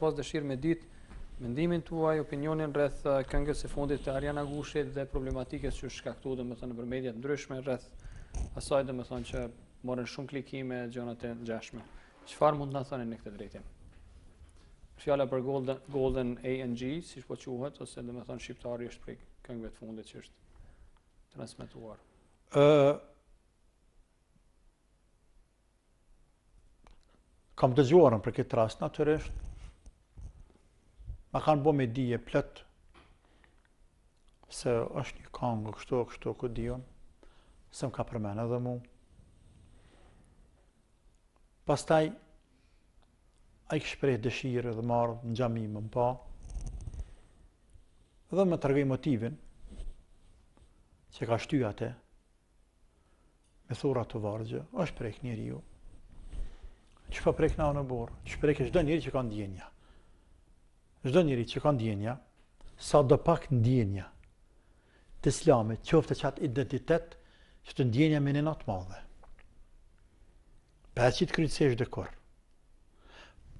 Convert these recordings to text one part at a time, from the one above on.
pas dëshirë me ditë mendimin tuaj, opinionin rreth uh, këngës së fundit të Ariana Gushit dhe problematikës që shkaktuat domethënë në media ndryshme rreth asaj domethënë që morën shumë klikime gjonat e ngjashme. Çfarë mund të na thoni në këtë drejtim? Fjala për Golden Golden ANG, siç po quhet ose domethënë shqiptari është prej këngëve të fundit që është transmetuar. Ë uh, Kam dëgjuar për këtë rast natyrisht, Ma kanë bo me dije plët, se është një kongë, kështu, kështu, këtë dion, se më ka përmenë edhe mu. Pastaj, a i këshprej dëshirë dhe marë në gjami më mpa, dhe më tërgëj motivin, që ka shtyja te, me thura të vargjë, është prejkë njëri ju, që pa prejkë na në borë, që prejkë është do njëri që ka ndjenja. Çdo njëri që ka ndjenja, sa do pak ndjenja të islamit, qofte çat identitet, që të ndjenja me një natë madhe. Pa e kritikësh de dhe kur.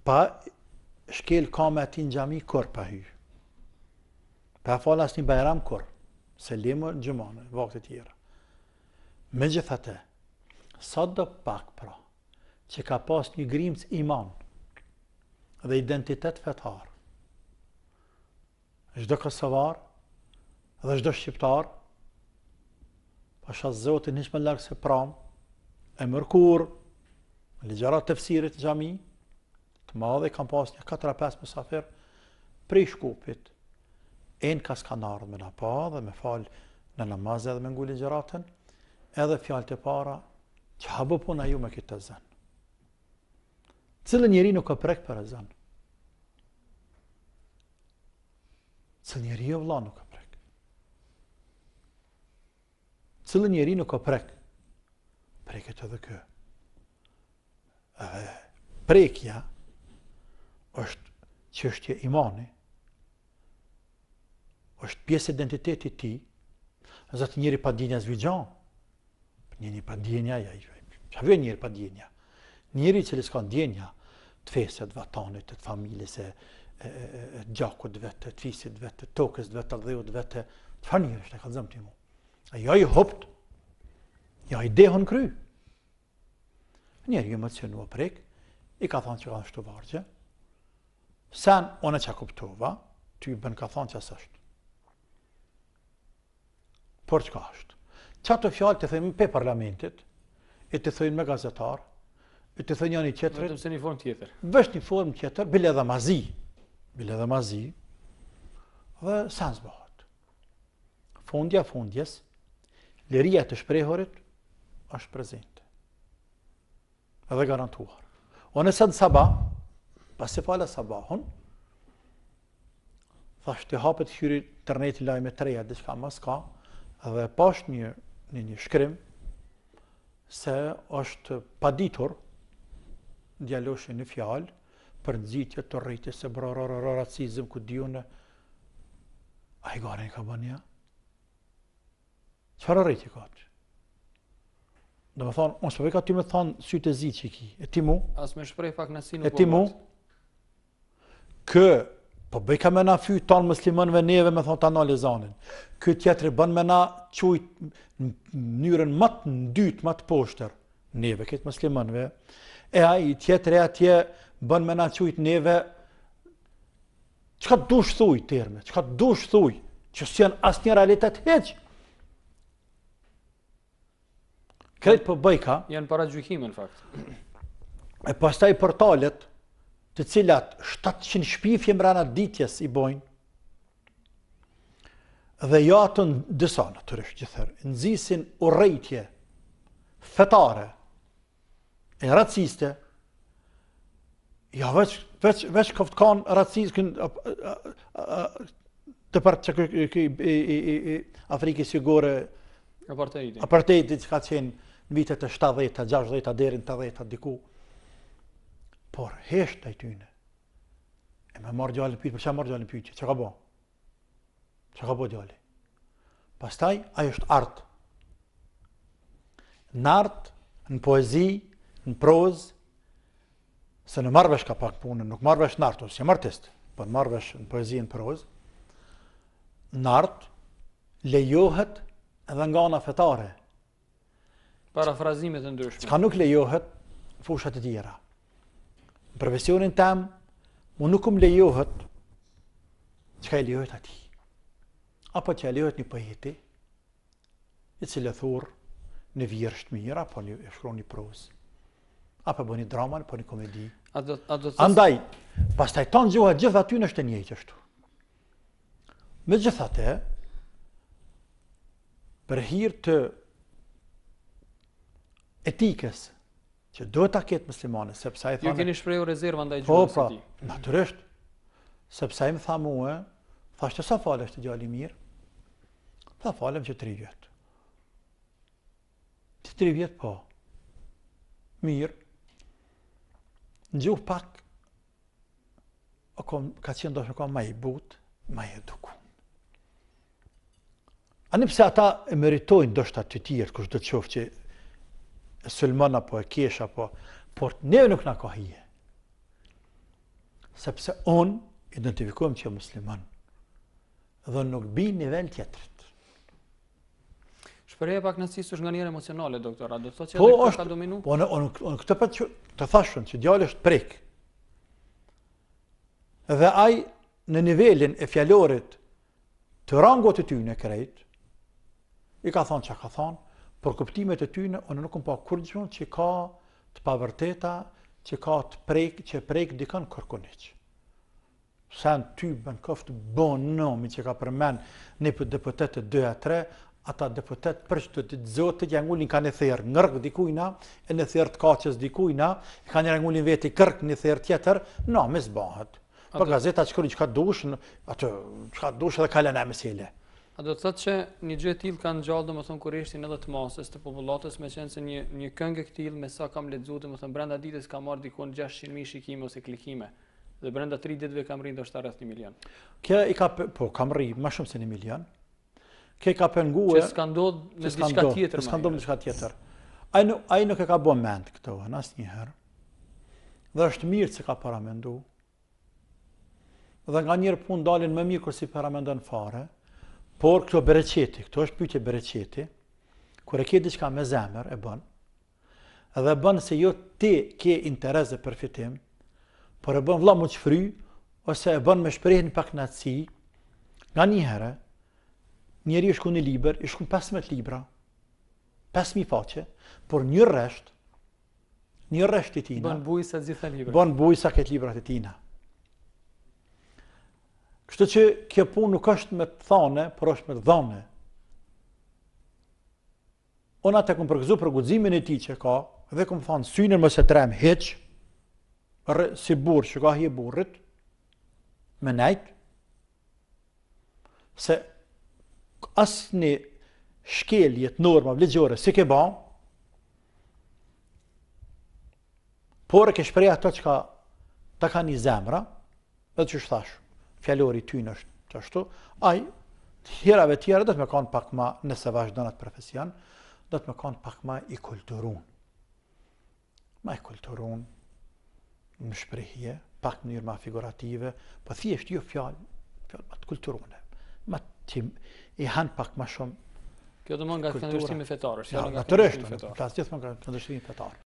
Pa shkel ka me ati në gjami kur pa hy. Pa falas një bajram kur. Se lemë në gjumane, vakte tjera. Me gjithate, sa do pak pra, që ka pas një grimës iman dhe identitet fetar, çdo kosovar dhe çdo shqiptar pasha Zotin nis më larg se pram e mërkur në ligjërat tefsirit xhami të madhe kam pas një 4 5 mysafir prej shkupit en ka s'kan me na pa dhe me fal në namaz edhe me ngul ligjëratën edhe fjalët e para që ha bë puna ju me këtë zën cilë njeri nuk e prek për e zënë Cëllë njeri jo vla nuk ka prek. Cëllë njeri nuk ka prek. Preket edhe kë. prekja është qështje imani. është pjesë identitetit ti. Zatë njeri pa djenja zvijan, Njeri pa djenja, ja, ja, pa ja, ja, ja, ja, ja, ja, ja, të ja, të ja, ja, të gjakut vetë, të fisit vetë, të tokës vetë, të dhejut vetë, të fa njërë është e kalëzëm të imu. A ja i hopt, ja i dehon kry. Njerë i emocionua prek, i ka thonë që ka shtu vargje, sen ona që kuptova, ty i bën ka thonë që asështë. Por që ka është? Qa të fjallë të thëjmë pe parlamentit, e të thëjmë me gazetar, e të thëjmë një një qëtërit, vështë një formë tjetër, bile dhe bile dhe mazi, dhe sens bëhat. Fundja fundjes, liria të shprehorit, është prezente. Edhe garantuar. O nëse në sabah, pas e fale sabahun, thashtë të hapët hyri tërneti lajme treja, dhe shka mas ka, edhe një, një, një shkrim, se është paditur djeloshe në fjalë, për nëzitje të rritje se brororororor racizm ku dhjone, a i gare një ka bënë ja? Qëfar rritje ka të? Dhe me thonë, unë shpëve ka ty me thonë sy e zi që i ki, e ti mu? As me shprej pak në si nuk po. E ti mu? Kë, po bëj ka me na fy tonë muslimënve neve me thonë ta analizanin. Këtë Kë tjetëri bën me na qujtë në njërën më të dytë, më të poshtër neve, këtë muslimanve, e aji tjetëre atje bën me naqujt neve, që ka dush thuj tërme, që ka dush thuj, që së janë asë një realitet heqë, Këtë për po bëjka... Janë para gjukime, në faktë. E pastaj portalet të cilat 700 shpifje mërana ditjes i bojnë dhe jatën dësa, në të rëshqithër, nëzisin rejtje fetare, e raciste, ja veç, veç, veç këftë kanë racist, kënë, të partë që këj kë, i, i, i, i Afrikës sigore, apartejti që ka qenë në vitet e 70, 60, derin 80, diku, por heshtë taj tyne, e me marrë gjallë në pyjtë, për që marrë gjallë në pyjtë, që ka bo? Që ka bo gjallë? Pastaj, ajo është artë. Në artë, në poezijë, në prozë, se në marvesh ka pak punën, nuk marvesh në artë, si po në marvesh në poezi në prozë, në artë lejohet edhe nga nga fetare. Parafrazimet e ndryshme. Ka nuk lejohet fushat e tjera. Në profesionin tem, mu nuk um lejohet që ka e lejohet ati. Apo që e lejohet një pëjeti, i cilë thurë në vjërë shtë mirë, apo një shkron një prozë apo bëni dramën, po një komedi. A do, a do Andaj, pas taj tonë gjuhat gjithë aty në shtë njëjtë ështu. Me gjithë atë, për hirë të etikës që do të aketë muslimane, sepse a i thane... Ju keni shprejo rezervë andaj po, gjuhat së ti. Po, pra, naturisht, sepse a i më tha muë, thashtë të sa falë është të gjali mirë, tha falëm që tri vjetë. Të tri vjetë po, mirë, në gjuhë pak, kom, ka qenë do shumë ma i but, ma i eduku. A një pëse ata e meritojnë do shta të tjërë, kështë do të qofë që e sëllmona po e kisha, po, por të neve nuk në ka Sepse on identifikohem që e muslimon, dhe nuk bi një vend tjetërit shpreje pak nësisë është nga njerë emocionale, doktora, do të thotë që edhe po, këtë ka dominu? Po, në këtë për të thashën që djallë është prejkë, dhe ajë në nivelin e fjallorit të rangot e ty në krejt, i ka thonë që ka thonë, për këptimet e ty në, unë nuk më pa kurgjën që ka të pavërteta, që ka të prejkë, që prejkë dikën kërkunit sen ty bën këftë bonë nëmi që ka përmen një për deputetet 2 a ata deputet për të zotë që ngulin kanë e therr ngërk dikujna e në therr të kaqës dikujna e kanë e veti kërk në therr tjetër no më zbahet po gazeta shkruan çka dush atë çka dush edhe kanë lanë mesile a do të thotë që një gjë e till kanë gjallë domethën kur ishin edhe të masës të popullatës me qenë se një një këngë e till me sa kam lexuar domethën brenda ditës ka marr dikon 600000 shikime ose klikime dhe brenda 3 ditëve kam rrit ndoshta rreth 1 milion kjo i ka po kam rrit më shumë se 1 milion ke ka pengue... Që s'ka ndodhë me diçka tjetër. Që s'ka ndodhë me diçka tjetër. i nuk e ka bo mend këto, në asë njëherë. Dhe është mirë që ka paramendu. Dhe nga njërë punë dalin më mirë kërsi në fare. Por këto bereqeti, këto është pyqe bereqeti, kër e ke diçka me zemër e bënë, dhe bënë se jo ti ke interes dhe përfitim, por e bënë vla më qëfry, ose e bënë me shprejhën pak nëtësi, nga njëherë, njeri është ku një liber, është ku 15 libra, 5.000 faqe, por një resht, një resht të tina, bënë bujë sa gjitha libra. Bënë bujë sa këtë libra të tina. Kështë që kjo punë nuk është me të thane, por është me të dhane. Ona të këmë përgëzu për gudzimin e ti që ka, dhe këmë thanë, synën më se trem heq, si burë që ka hje burët, me nejtë, se asë një të norma vlegjore si ke ban, por e ke shpreja ato që ka të ka një zemra, dhe që shthash, fjallori ty në është të ashtu, aj, tjerave tjera dhe të me kanë pak ma, nëse vazhdo në të profesion, dhe të me kanë pak ma i kulturun. Ma i kulturun, në shprejhje, pak në njërë ma figurative, po thjesht jo fjallë, fjallë ma të kulturune, ma të që i hanë pak ma shumë kulturë. Kjo të mund nga këndërshtimi fetarë. Nga të rështë, nga të rështë, nga këndërshtimi fetarë. Po,